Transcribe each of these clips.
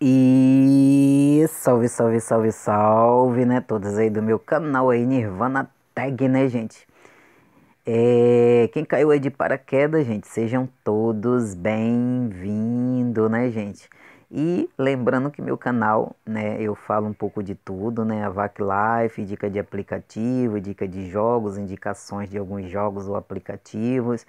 E salve, salve, salve, salve, né? Todos aí do meu canal aí, Nirvana Tag, né, gente? É, quem caiu aí de paraquedas, gente, sejam todos bem-vindos, né, gente? E lembrando que meu canal, né, eu falo um pouco de tudo, né, a Vac Life, dica de aplicativo, dica de jogos, indicações de alguns jogos ou aplicativos,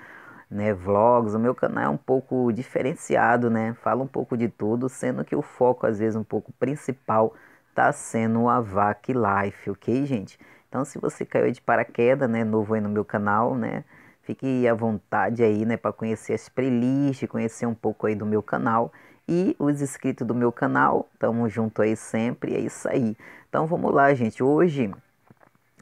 né, vlogs. O meu canal é um pouco diferenciado, né? Fala um pouco de tudo, sendo que o foco às vezes um pouco principal tá sendo a VAC Life, ok, gente? Então, se você caiu de paraquedas, né, novo aí no meu canal, né, fique à vontade aí, né, para conhecer as playlists, conhecer um pouco aí do meu canal e os inscritos do meu canal. Tamo junto aí sempre, é isso aí. Então, vamos lá, gente. Hoje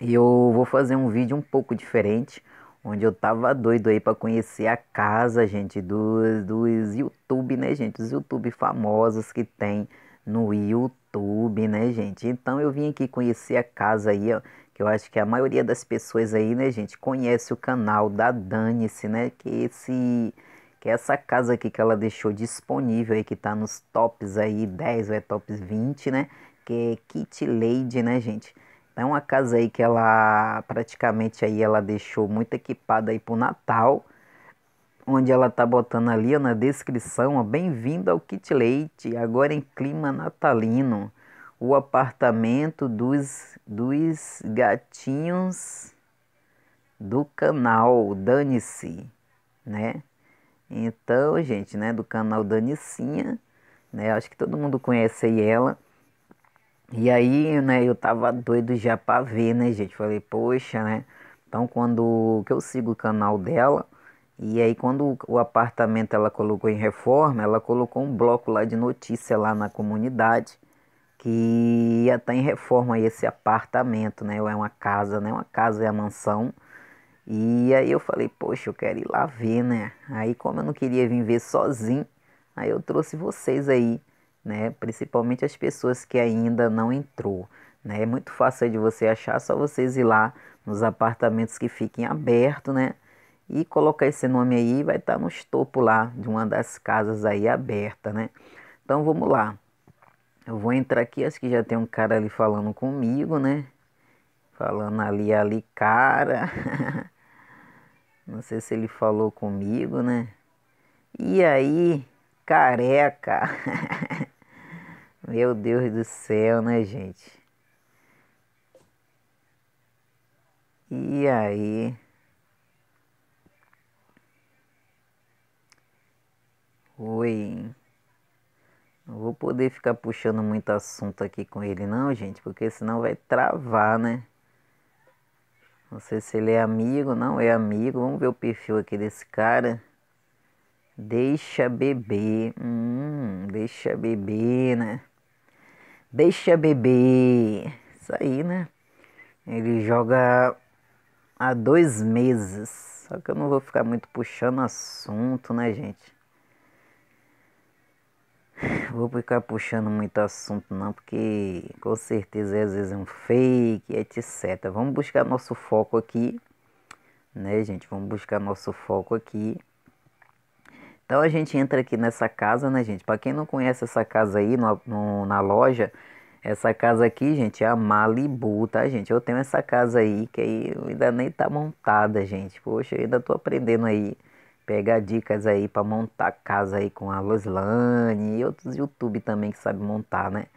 eu vou fazer um vídeo um pouco diferente onde eu tava doido aí para conhecer a casa, gente, dos, dos YouTube, né, gente? Os YouTube famosos que tem no YouTube, né, gente? Então eu vim aqui conhecer a casa aí, ó, que eu acho que a maioria das pessoas aí, né, gente, conhece o canal da Dane-se, né? Que esse que é essa casa aqui que ela deixou disponível aí que tá nos tops aí 10 ou é tops 20, né? Que é Kit Lady, né, gente? É uma casa aí que ela praticamente aí ela deixou muito equipada aí pro Natal, onde ela tá botando ali ó, na descrição, bem-vindo ao Kit Leite, agora em clima natalino. O apartamento dos, dos gatinhos do canal Dane-se, né? Então, gente, né, do canal Danicinha, né? Acho que todo mundo conhece aí ela. E aí, né, eu tava doido já pra ver, né, gente? Falei, poxa, né? Então, quando que eu sigo o canal dela, e aí quando o apartamento ela colocou em reforma, ela colocou um bloco lá de notícia lá na comunidade que ia estar tá em reforma esse apartamento, né? Ou é uma casa, né? Uma casa é a mansão. E aí eu falei, poxa, eu quero ir lá ver, né? Aí como eu não queria vir ver sozinho, aí eu trouxe vocês aí né? Principalmente as pessoas que ainda não entrou, né? É muito fácil de você achar, só vocês ir lá nos apartamentos que fiquem abertos, né? E colocar esse nome aí, vai estar tá nos topo lá de uma das casas aí aberta, né? Então vamos lá. Eu vou entrar aqui, acho que já tem um cara ali falando comigo, né? Falando ali, ali, cara. Não sei se ele falou comigo, né? E aí, careca. Meu Deus do céu, né, gente? E aí? Oi. Não vou poder ficar puxando muito assunto aqui com ele, não, gente, porque senão vai travar, né? Não sei se ele é amigo, não é amigo. Vamos ver o perfil aqui desse cara. Deixa beber. Hum, deixa beber, né? Deixa beber. Isso aí, né? Ele joga há dois meses. Só que eu não vou ficar muito puxando assunto, né, gente? Vou ficar puxando muito assunto, não, porque com certeza é, às vezes é um fake, etc. Vamos buscar nosso foco aqui, né, gente? Vamos buscar nosso foco aqui. Então a gente entra aqui nessa casa, né, gente? Para quem não conhece essa casa aí no, no, na loja, essa casa aqui, gente, é a Malibu, tá, gente? Eu tenho essa casa aí que aí ainda nem tá montada, gente. Poxa, eu ainda tô aprendendo aí. Pegar dicas aí para montar casa aí com a Loslane e outros YouTube também que sabe montar, né?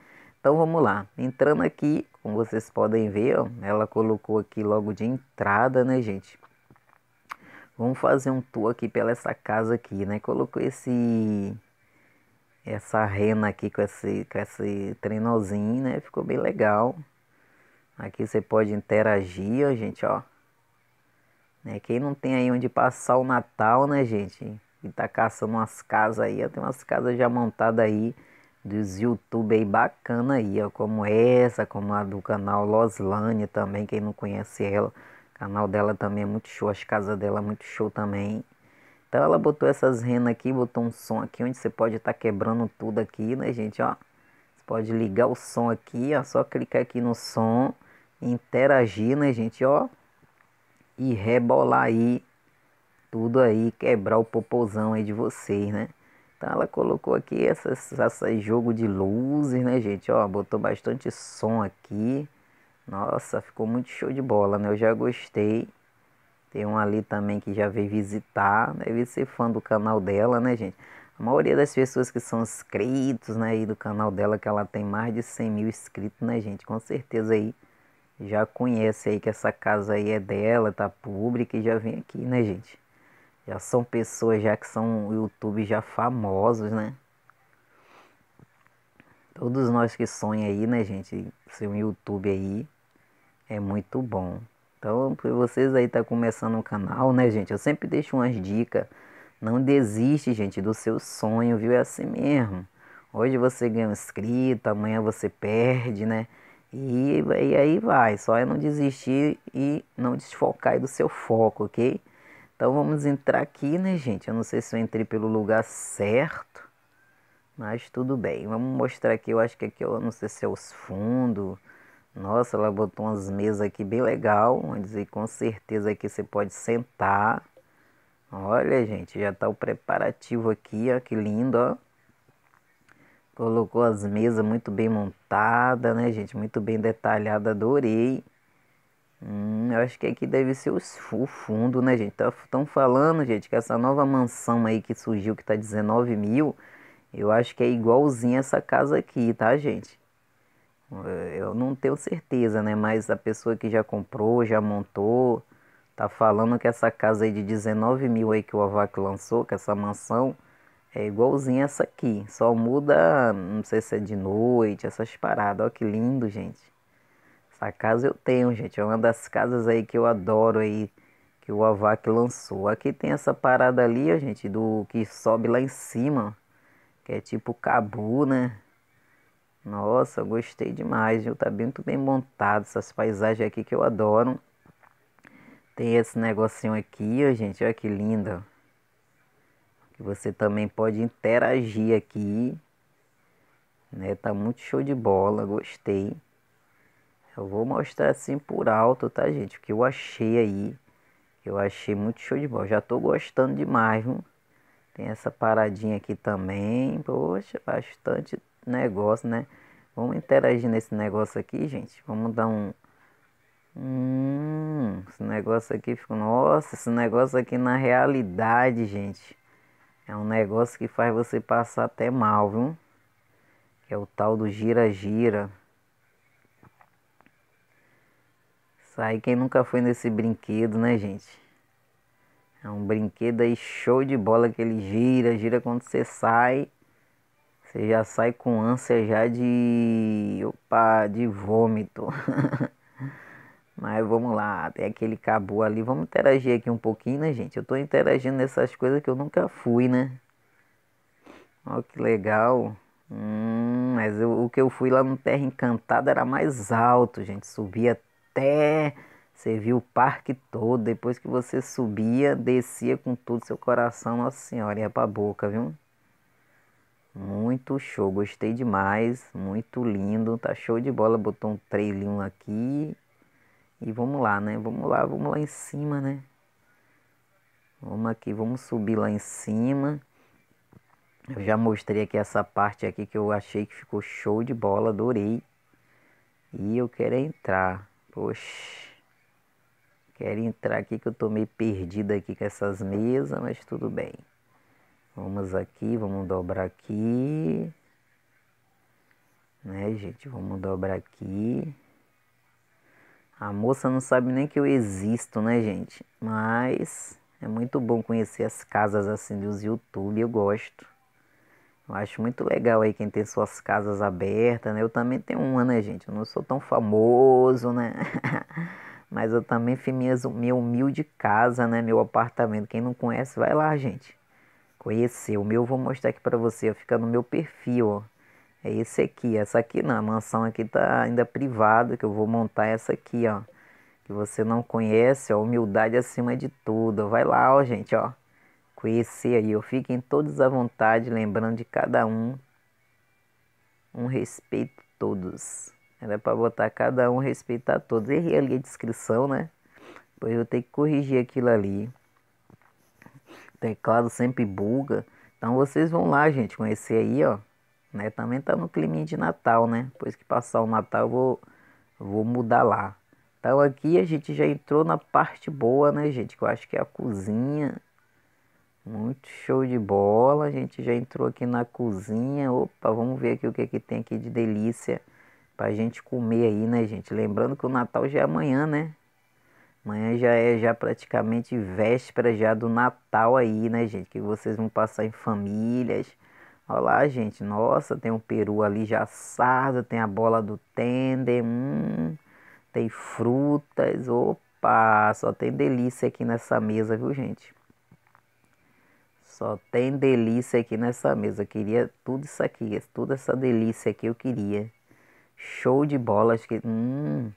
Então vamos lá. Entrando aqui, como vocês podem ver, ó, ela colocou aqui logo de entrada, né, gente? Vamos fazer um tour aqui pela essa casa aqui, né? Colocou esse essa rena aqui com esse com esse trenozinho, né? Ficou bem legal. Aqui você pode interagir, ó, gente, ó. Né? Quem não tem aí onde passar o Natal, né, gente? E tá caçando umas casas aí, Tem umas casas já montadas aí dos YouTube aí bacana aí, ó, como essa, como a do canal Loslane também, quem não conhece ela canal dela também é muito show, as casas dela é muito show também. Então ela botou essas renas aqui, botou um som aqui, onde você pode estar tá quebrando tudo aqui, né, gente, ó. Você pode ligar o som aqui, ó, só clicar aqui no som, interagir, né, gente, ó. E rebolar aí, tudo aí, quebrar o popozão aí de vocês, né. Então ela colocou aqui esse jogo de luzes, né, gente, ó. Botou bastante som aqui nossa, ficou muito show de bola, né? Eu já gostei. Tem um ali também que já veio visitar, né? deve ser fã do canal dela, né, gente? A maioria das pessoas que são inscritos, né, aí do canal dela, que ela tem mais de 100 mil inscritos, né, gente? Com certeza aí já conhece aí que essa casa aí é dela, tá pública e já vem aqui, né, gente? Já são pessoas já que são YouTube já famosos, né? Todos nós que sonham aí, né, gente, ser um YouTube aí é muito bom. Então, para vocês aí tá começando um canal, né, gente? Eu sempre deixo umas dicas. Não desiste, gente, do seu sonho, viu? É assim mesmo. Hoje você ganha um inscrito, amanhã você perde, né? E, e aí vai, só é não desistir e não desfocar do seu foco, ok? Então vamos entrar aqui, né, gente? Eu não sei se eu entrei pelo lugar certo, mas tudo bem. Vamos mostrar aqui, eu acho que aqui eu não sei se é os fundos. Nossa, ela botou umas mesas aqui bem legal, onde com certeza aqui você pode sentar. Olha, gente, já tá o preparativo aqui, ó, que lindo, ó. Colocou as mesas muito bem montada, né, gente? Muito bem detalhada, adorei. Hum, eu acho que aqui deve ser o fundo, né, gente? Estão tá, falando, gente, que essa nova mansão aí que surgiu, que tá 19 mil, eu acho que é igualzinha essa casa aqui, tá, gente? Eh, eu não tenho certeza, né? Mas a pessoa que já comprou, já montou, tá falando que essa casa aí de 19 mil aí que o Avac lançou, que essa mansão é igualzinha essa aqui. Só muda, não sei se é de noite, essas paradas. Olha que lindo, gente. Essa casa eu tenho, gente. É uma das casas aí que eu adoro aí, que o Avac lançou. Aqui tem essa parada ali, ó, gente, do que sobe lá em cima, que é tipo cabu, né? Nossa, gostei demais, viu? Tá muito bem montado essas paisagens aqui que eu adoro. Tem esse negocinho aqui, ó, gente, olha que lindo. Que você também pode interagir aqui. Né? Tá muito show de bola, gostei. Eu vou mostrar assim por alto, tá, gente? O que eu achei aí. Eu achei muito show de bola. Já tô gostando demais, viu? Tem essa paradinha aqui também. Poxa, bastante negócio, né? Vamos interagir nesse negócio aqui, gente. Vamos dar um. Hum, esse negócio aqui ficou. Nossa, esse negócio aqui na realidade, gente. É um negócio que faz você passar até mal, viu? Que é o tal do gira-gira. Sai quem nunca foi nesse brinquedo, né, gente? É um brinquedo aí show de bola que ele gira, gira quando você sai. Você já sai com ânsia já de. opa, de vômito. Mas vamos lá, tem aquele cabo ali. Vamos interagir aqui um pouquinho, né, gente? Eu tô interagindo nessas coisas que eu nunca fui, né? Olha que legal. Hum, mas eu, o que eu fui lá no Terra Encantada era mais alto, gente. Subia até. Você viu o parque todo. Depois que você subia, descia com todo seu coração. Nossa Senhora, ia pra boca, viu? Muito show, gostei demais, muito lindo, tá show de bola, botou um trailinho aqui. E vamos lá, né? Vamos lá, vamos lá em cima, né? Vamos aqui, vamos subir lá em cima. Eu já mostrei aqui essa parte aqui que eu achei que ficou show de bola, adorei. E eu quero entrar. Poxa. Quero entrar aqui que eu tô meio perdido aqui com essas mesas, mas tudo bem. Vamos aqui, vamos dobrar aqui. Né, gente? Vamos dobrar aqui. A moça não sabe nem que eu existo, né, gente? Mas é muito bom conhecer as casas assim dos YouTube, eu gosto. Eu acho muito legal aí quem tem suas casas abertas, né? Eu também tenho uma, né, gente? Eu não sou tão famoso, né? Mas eu também fiz minha, minha humilde casa, né? Meu apartamento. Quem não conhece, vai lá, gente conhecer. O meu vou mostrar aqui para você, fica no meu perfil, ó. É esse aqui, essa aqui não, a mansão aqui tá ainda privada, que eu vou montar essa aqui, ó. Que você não conhece, ó, humildade acima de tudo. Vai lá, ó, gente, ó. Conhecer aí, ó. Fiquem todos à vontade, lembrando de cada um. Um respeito todos. Era para botar cada um respeitar todos. Errei ali a descrição, né? Pois eu tenho que corrigir aquilo ali teclado sempre buga. Então vocês vão lá, gente, conhecer aí, ó. Né? Também tá no clima de Natal, né? Depois que passar o Natal eu vou, vou mudar lá. Então aqui a gente já entrou na parte boa, né, gente? Que eu acho que é a cozinha. Muito show de bola. A gente já entrou aqui na cozinha. Opa, vamos ver aqui o que, é que tem aqui de delícia pra gente comer aí, né, gente? Lembrando que o Natal já é amanhã, né? Amanhã já é já praticamente véspera já do Natal aí, né, gente? Que vocês vão passar em famílias. Olha lá, gente. Nossa, tem um peru ali já assado, tem a bola do tender, hum, tem frutas. Opa, só tem delícia aqui nessa mesa, viu, gente? Só tem delícia aqui nessa mesa. Eu queria tudo isso aqui, toda essa delícia aqui eu queria. Show de bola acho que, hum.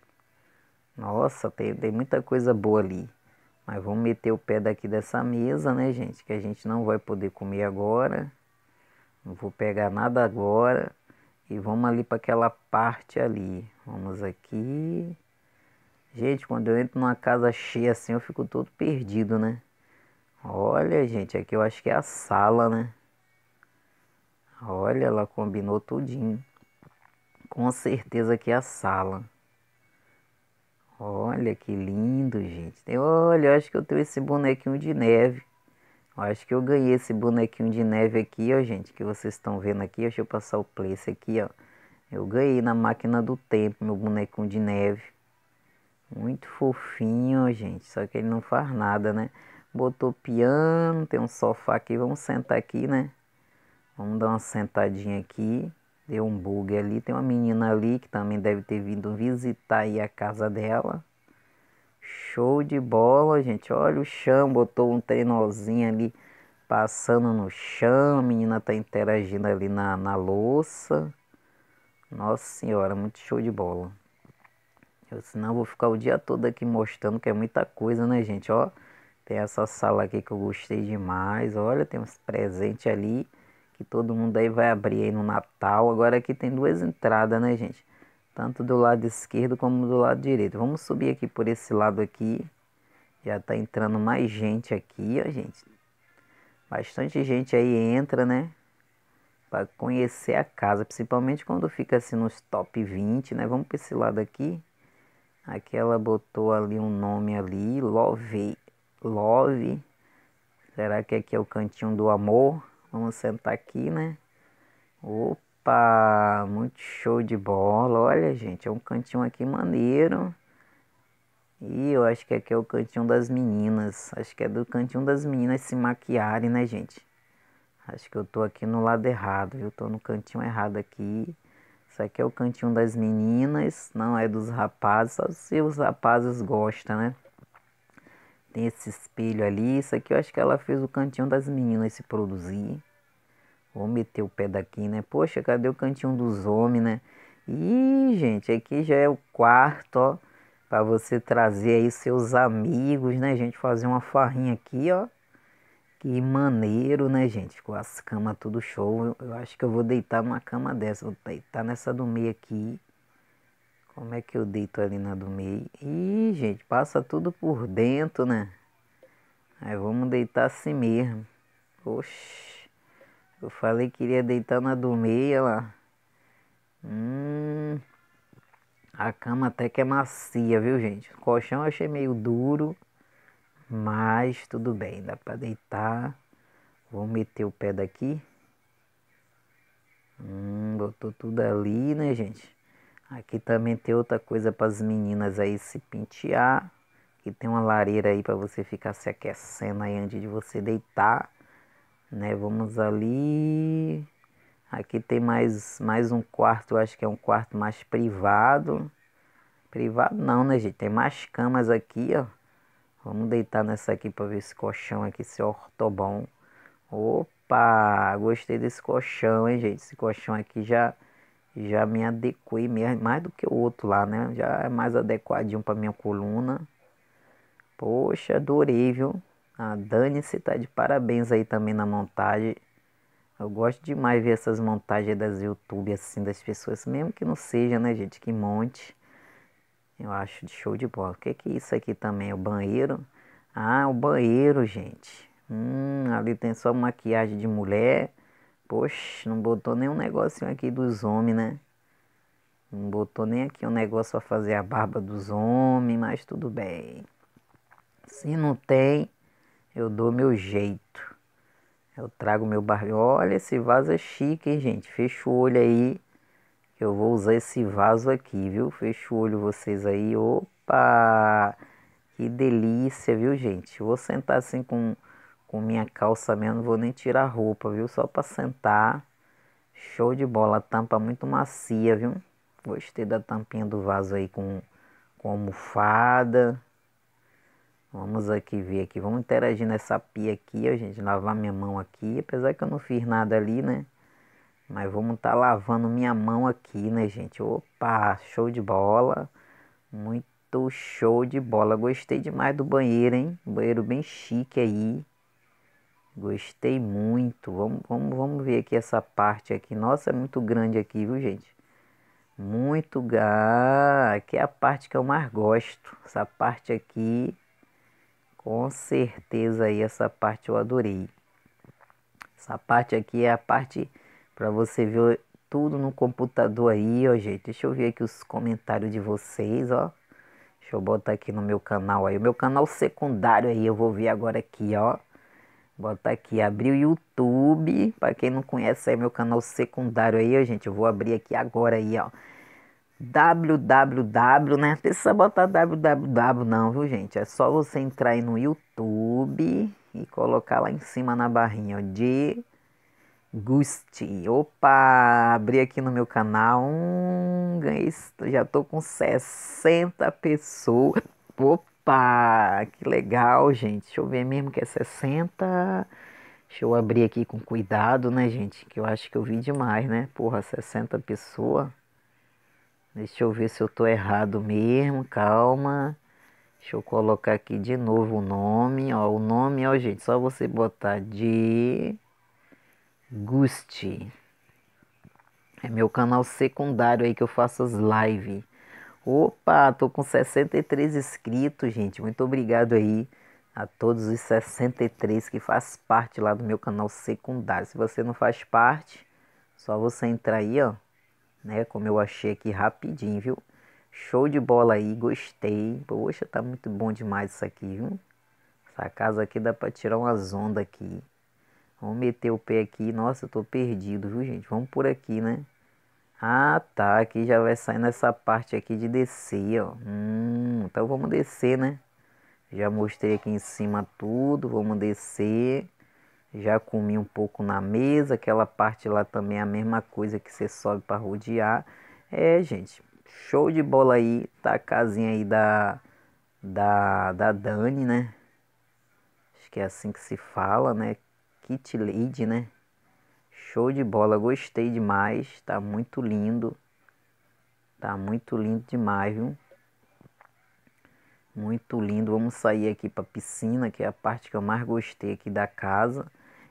Nossa, tem, tem muita coisa boa ali. Mas vamos meter o pé daqui dessa mesa, né, gente? Que a gente não vai poder comer agora. Não vou pegar nada agora. E vamos ali para aquela parte ali. Vamos aqui. Gente, quando eu entro numa casa cheia assim, eu fico todo perdido, né? Olha, gente, aqui eu acho que é a sala, né? Olha, ela combinou tudinho. Com certeza que é a sala. Olha que lindo, gente. Olha, acho que eu tenho esse bonequinho de neve. Acho que eu ganhei esse bonequinho de neve aqui, ó, gente, que vocês estão vendo aqui. Deixa eu passar o place aqui, ó. Eu ganhei na máquina do tempo meu bonequinho de neve. Muito fofinho, gente. Só que ele não faz nada, né? Botou piano, tem um sofá aqui. Vamos sentar aqui, né? Vamos dar uma sentadinha aqui. Deu um bug ali. Tem uma menina ali que também deve ter vindo visitar aí a casa dela. Show de bola, gente. Olha o chão, botou um trenozinho ali passando no chão. A menina tá interagindo ali na, na louça. Nossa senhora, muito show de bola. Eu senão eu vou ficar o dia todo aqui mostrando que é muita coisa, né, gente? Ó, tem essa sala aqui que eu gostei demais. Olha, tem uns presentes ali que todo mundo aí vai abrir aí no Natal. Agora aqui tem duas entradas, né, gente? Tanto do lado esquerdo como do lado direito. Vamos subir aqui por esse lado aqui. Já tá entrando mais gente aqui, ó, gente. Bastante gente aí entra, né? Para conhecer a casa, principalmente quando fica assim nos top 20, né? Vamos para esse lado aqui. Aqui ela botou ali um nome ali, Love. Love. Será que aqui é o cantinho do amor? Vamos sentar aqui, né? Opa, muito show de bola. Olha, gente, é um cantinho aqui maneiro. E eu acho que aqui é o cantinho das meninas. Acho que é do cantinho das meninas se maquiarem, né, gente? Acho que eu tô aqui no lado errado. Eu tô no cantinho errado aqui. Isso aqui é o cantinho das meninas, não é dos rapazes. Só se os rapazes gostam, né? Tem esse espelho ali. Isso aqui eu acho que ela fez o cantinho das meninas se produzir. Vou meter o pé daqui, né? Poxa, cadê o cantinho dos homens, né? E, gente, aqui já é o quarto, ó. Pra você trazer aí seus amigos, né, gente? Fazer uma farrinha aqui, ó. Que maneiro, né, gente? ficou as camas tudo show. Eu, eu acho que eu vou deitar numa cama dessa. Vou deitar nessa do meio aqui. Como é que eu deito ali na do meio? Ih, gente, passa tudo por dentro, né? Aí vamos deitar assim mesmo. Oxi. Eu falei que iria deitar na do meio, lá. Hum. A cama até que é macia, viu, gente? O colchão eu achei meio duro. Mas tudo bem, dá pra deitar. Vou meter o pé daqui. Hum, botou tudo ali, né, gente? Aqui também tem outra coisa para as meninas aí se pentear. Que tem uma lareira aí para você ficar se aquecendo aí antes de você deitar, né? Vamos ali. Aqui tem mais mais um quarto, acho que é um quarto mais privado. Privado não, né, gente? Tem mais camas aqui, ó. Vamos deitar nessa aqui para ver esse colchão aqui, esse ortobom. Opa, gostei desse colchão, hein, gente? Esse colchão aqui já já me adequei mesmo, mais do que o outro lá, né? Já é mais adequadinho para minha coluna. Poxa, adorei, viu? A Dani, você tá de parabéns aí também na montagem. Eu gosto demais ver essas montagens das YouTube, assim, das pessoas, mesmo que não seja, né, gente, que monte. Eu acho de show de bola. O que é que isso aqui também? O banheiro? Ah, o banheiro, gente. Hum, ali tem só maquiagem de mulher. Poxa, não botou nem um negocinho aqui dos homens, né? Não botou nem aqui um negócio pra fazer a barba dos homens, mas tudo bem. Se não tem, eu dou meu jeito. Eu trago meu barbeiro. Olha, esse vaso é chique, hein, gente? Fecha o olho aí. Que eu vou usar esse vaso aqui, viu? Fecha o olho vocês aí. Opa! Que delícia, viu, gente? Vou sentar assim com com minha calça mesmo, não vou nem tirar a roupa, viu? Só para sentar. Show de bola, a tampa é muito macia, viu? Gostei da tampinha do vaso aí com, com almofada. Vamos aqui ver aqui, vamos interagir nessa pia aqui, ó, gente, lavar minha mão aqui, apesar que eu não fiz nada ali, né? Mas vamos estar tá lavando minha mão aqui, né, gente? Opa, show de bola. Muito show de bola. Gostei demais do banheiro, hein? Banheiro bem chique aí. Gostei muito. Vamos, vamos, vamos ver aqui essa parte aqui. Nossa, é muito grande aqui, viu, gente? Muito grande. Aqui é a parte que eu mais gosto. Essa parte aqui, com certeza aí essa parte eu adorei. Essa parte aqui é a parte para você ver tudo no computador aí, ó, gente. Deixa eu ver aqui os comentários de vocês, ó. Deixa eu botar aqui no meu canal aí, o meu canal secundário aí, eu vou ver agora aqui, ó. Botar aqui, abrir o YouTube. Para quem não conhece, aí é meu canal secundário aí, ó, gente. Eu vou abrir aqui agora aí, ó. www, né? Não precisa botar www não, viu, gente? É só você entrar aí no YouTube e colocar lá em cima na barrinha, ó, de Gusti. Opa, abri aqui no meu canal. Hum, ganhei, já tô com 60 pessoas. Opa Opa, que legal, gente. Deixa eu ver mesmo que é 60. Deixa eu abrir aqui com cuidado, né, gente? Que eu acho que eu vi demais, né? Porra, 60 pessoas. Deixa eu ver se eu tô errado mesmo. Calma. Deixa eu colocar aqui de novo o nome. Ó, o nome, ó, gente, só você botar de Gusti. É meu canal secundário aí que eu faço as lives. Opa, tô com 63 inscritos, gente. Muito obrigado aí a todos os 63 que faz parte lá do meu canal secundário. Se você não faz parte, só você entrar aí, ó, né, como eu achei aqui rapidinho, viu? Show de bola aí, gostei. Poxa, tá muito bom demais isso aqui, viu? Essa casa aqui dá para tirar umas ondas aqui. Vamos meter o pé aqui. Nossa, eu tô perdido, viu, gente? Vamos por aqui, né? Ah, tá, aqui já vai saindo essa parte aqui de descer, ó. Hum, então vamos descer, né? Já mostrei aqui em cima tudo, vamos descer. Já comi um pouco na mesa, aquela parte lá também é a mesma coisa que você sobe para rodear. É, gente, show de bola aí, tá a casinha aí da, da, da Dani, né? Acho que é assim que se fala, né? Kit Lady, né? Show de bola, gostei demais, tá muito lindo. Tá muito lindo demais, viu? Muito lindo. Vamos sair aqui para piscina, que é a parte que eu mais gostei aqui da casa.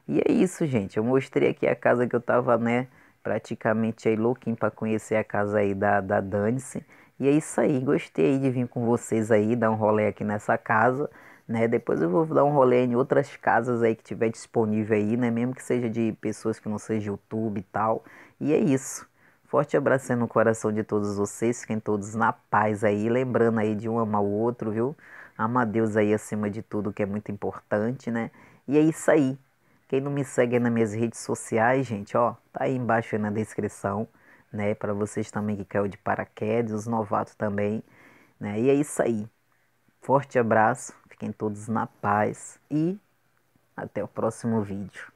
E é isso, gente. Eu mostrei aqui a casa que eu tava, né, praticamente aí louquinho para conhecer a casa aí da, da Danice. E é isso aí. Gostei de vir com vocês aí, dar um rolê aqui nessa casa. Né? Depois eu vou dar um rolê em outras casas aí que tiver disponível aí, né? Mesmo que seja de pessoas que não seja YouTube e tal. E é isso. Forte abraço no coração de todos vocês, fiquem todos na paz aí, lembrando aí de um amar o outro, viu? Ama Deus aí acima de tudo, que é muito importante, né? E é isso aí. Quem não me segue aí nas minhas redes sociais, gente, ó, tá aí embaixo aí na descrição, né? Para vocês também que caiu de paraquedas, os novatos também, né? E é isso aí. Forte abraço, Fiquem todos na paz e até o próximo vídeo.